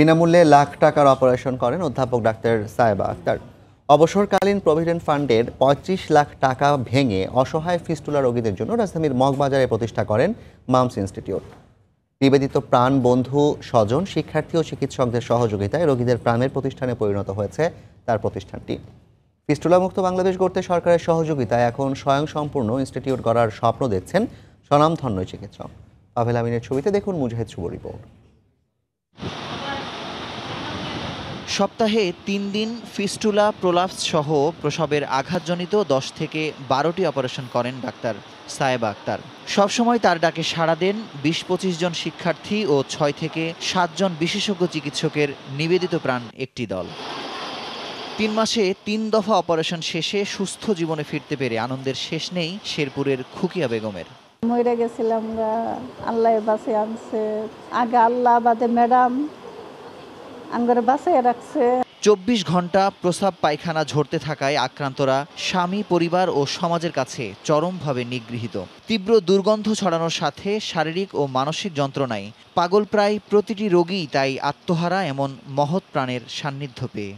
বিনামূল্যে লাখ টাকার অপারেশন করেন অধ্যাপক ডাক্তার সায়েবা আক্তার অবসরকালীন প্রভিডেন্ট ফান্ডের পঁয়ত্রিশ লাখ টাকা ভেঙে অসহায় ফিস্টুলা রোগীদের জন্য রাজধানীর মগবাজারে প্রতিষ্ঠা করেন মামস ইনস্টিটিউট নিবেদিত প্রাণ বন্ধু স্বজন শিক্ষার্থী ও চিকিৎসকদের সহযোগিতায় রোগীদের প্রাণের প্রতিষ্ঠানে পরিণত হয়েছে তার প্রতিষ্ঠানটি ফিস্টুলামুক্ত বাংলাদেশ গড়তে সরকারের সহযোগিতায় এখন স্বয়ংসম্পূর্ণ ইনস্টিটিউট গড়ার স্বপ্ন দেখছেন স্বনামধন্য চিকিৎসক পাভেল আমিনের ছবিতে দেখুন মুজাহিদ শুভ রিপোর্ট সপ্তাহে তিন দিন ফিস্টুলা প্রলাপস সহ প্রসবের আঘাতজনিত দশ থেকে বারোটি অপারেশন করেন ডাক্তার সায়েব আক্তার সবসময় তার ডাকে সাড়া দেন বিশ পঁচিশ জন শিক্ষার্থী ও ছয় থেকে সাতজন বিশেষজ্ঞ চিকিৎসকের নিবেদিত প্রাণ একটি দল তিন মাসে তিন দফা অপারেশন শেষে সুস্থ জীবনে ফিরতে পেরে আনন্দের শেষ নেই শেরপুরের খুকিয়া বেগমের মরে গেছিলাম আল্লাহ বাসে আনছে আগে আল্লাহ বাদে ম্যাডাম চব্বিশ ঘন্টা প্রসাব পায়খানা ঝরতে থাকায় আক্রান্তরা স্বামী পরিবার ও সমাজের কাছে চরমভাবে নিগৃহীত তীব্র দুর্গন্ধ ছড়ানোর সাথে শারীরিক ও মানসিক যন্ত্রণায় পাগল প্রায় প্রতিটি রোগী তাই আত্মহারা এমন মহৎ প্রাণের সান্নিধ্য পেয়ে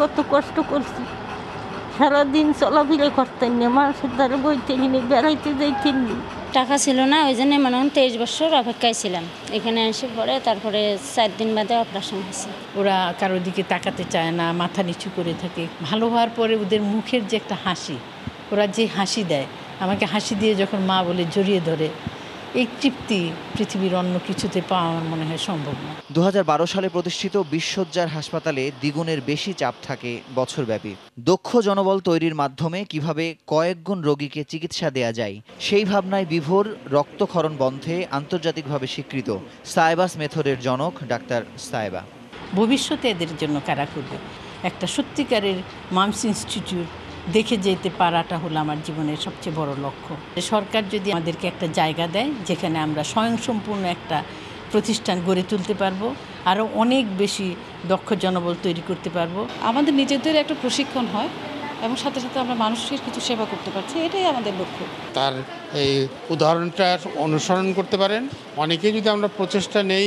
কত কষ্ট করছি সারাদিন চলাফেরা করতেন না মানুষের দ্বারা বইতেন বেড়াইতে যাইতেন টাকা ছিল না ওই জন্য মনে হন তেইশ বছর অপেক্ষায় ছিলাম এখানে এসে পরে তারপরে চার দিন বাদে অপারেশন হয়েছে ওরা কারোর দিকে তাকাতে চায় না মাথা নিচু করে থাকে ভালো হওয়ার পরে ওদের মুখের যে একটা হাসি ওরা যে হাসি দেয় আমাকে হাসি দিয়ে যখন মা বলে জড়িয়ে ধরে এই তৃপ্তি পৃথিবীর অন্য কিছুতে পাওয়া আমার মনে হয় সম্ভব না দু সালে প্রতিষ্ঠিত বিশ্বজ্জার হাসপাতালে দ্বিগুণের বেশি চাপ থাকে বছরব্যাপী দক্ষ জনবল তৈরির মাধ্যমে কিভাবে কয়েকগুণ রোগীকে চিকিৎসা দেয়া যায় সেই ভাবনায় বিভোর রক্তক্ষরণ বন্ধে আন্তর্জাতিকভাবে স্বীকৃত সাইবাস মেথডের জনক ডাক্তার সাইবা ভবিষ্যতে এদের জন্য কারা করবে একটা সত্যিকারের মামস ইনস্টিটিউট দেখে যেতে পারাটা হলো আমার জীবনের সবচেয়ে বড় লক্ষ্য সরকার যদি আমাদেরকে একটা জায়গা দেয় যেখানে আমরা স্বয়ংসম্পূর্ণ একটা প্রতিষ্ঠান গড়ে তুলতে পারবো আরও অনেক বেশি দক্ষ জনবল তৈরি করতে পারবো আমাদের নিজেদের একটা প্রশিক্ষণ হয় এবং সাথে সাথে আমরা মানুষের কিছু সেবা করতে পারছি এটাই আমাদের লক্ষ্য তার এই উদাহরণটার অনুসরণ করতে পারেন অনেকেই যদি আমরা প্রচেষ্টা নেই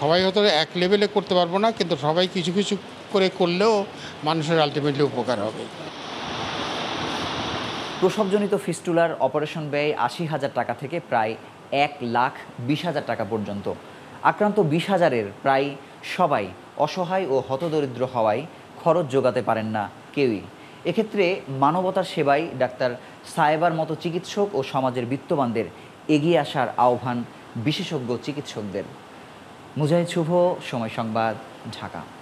সবাই হয়তো এক লেভেলে করতে পারবো না কিন্তু সবাই কিছু কিছু করে করলেও মানুষের আলটিমেটলি উপকার হবে প্রসবজনিত ফিস্টুলার অপারেশন ব্যয় আশি হাজার টাকা থেকে প্রায় এক লাখ বিশ হাজার টাকা পর্যন্ত আক্রান্ত বিশ হাজারের প্রায় সবাই অসহায় ও হতদরিদ্র হওয়ায় খরচ যোগাতে পারেন না কেউই এক্ষেত্রে মানবতার সেবায় ডাক্তার সাহেবার মতো চিকিৎসক ও সমাজের বিত্তবানদের এগিয়ে আসার আহ্বান বিশেষজ্ঞ চিকিৎসকদের মুজাহিদ শুভ সময় সংবাদ ঢাকা